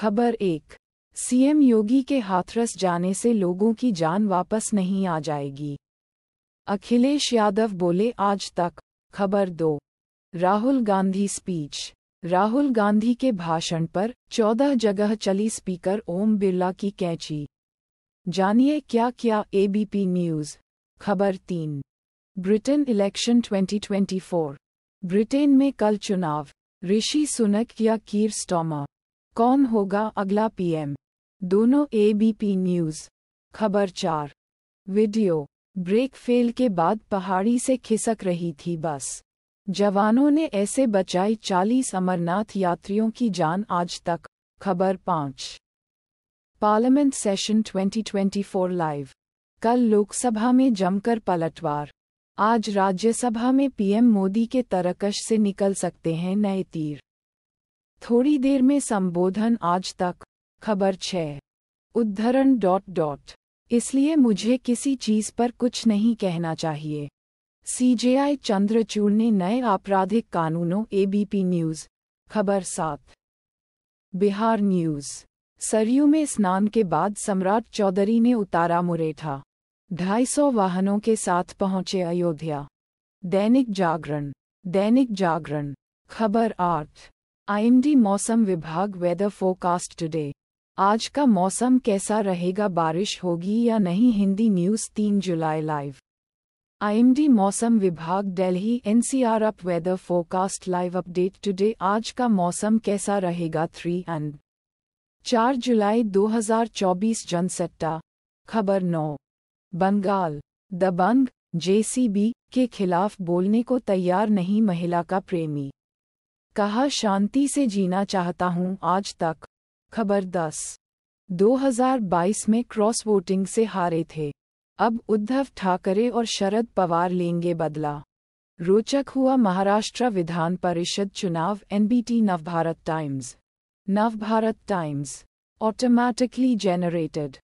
खबर एक सीएम योगी के हाथरस जाने से लोगों की जान वापस नहीं आ जाएगी अखिलेश यादव बोले आज तक खबर दो राहुल गांधी स्पीच राहुल गांधी के भाषण पर चौदह जगह चली स्पीकर ओम बिरला की कैची जानिए क्या क्या एबीपी न्यूज खबर तीन ब्रिटेन इलेक्शन 2024 ब्रिटेन में कल चुनाव ऋषि सुनक या कीर स्टॉमा कौन होगा अगला पीएम दोनों एबीपी न्यूज खबर चार वीडियो ब्रेक फेल के बाद पहाड़ी से खिसक रही थी बस जवानों ने ऐसे बचाई चालीस अमरनाथ यात्रियों की जान आज तक खबर पाँच पार्लियामेंट सेशन 2024 लाइव कल लोकसभा में जमकर पलटवार आज राज्यसभा में पीएम मोदी के तरकश से निकल सकते हैं नए तीर थोड़ी देर में संबोधन आज तक खबर छः उद्धरण डॉट डॉट इसलिए मुझे किसी चीज़ पर कुछ नहीं कहना चाहिए सीजेआई चंद्रचूड़ ने नए आपराधिक कानूनों एबीपी न्यूज़ खबर सात बिहार न्यूज़ सरयू में स्नान के बाद सम्राट चौधरी ने उतारा मुरेठा ढाई सौ वाहनों के साथ पहुंचे अयोध्या दैनिक जागरण दैनिक जागरण खबर आठ आईएमडी मौसम विभाग वेदर फोरकास्ट टुडे आज का मौसम कैसा रहेगा बारिश होगी या नहीं हिंदी न्यूज़ 3 जुलाई लाइव आईएमडी मौसम विभाग Delhi NCR UP weather forecast live update today आज का मौसम कैसा रहेगा थ्री एंड चार जुलाई 2024 जनसट्टा खबर नौ बंगाल दबंग जेसीबी के खिलाफ बोलने को तैयार नहीं महिला का प्रेमी कहा शांति से जीना चाहता हूं आज तक खबर दस 2022 में क्रॉस वोटिंग से हारे थे अब उद्धव ठाकरे और शरद पवार लेंगे बदला रोचक हुआ महाराष्ट्र विधान परिषद चुनाव NBT Navbharat times Navbharat times automatically generated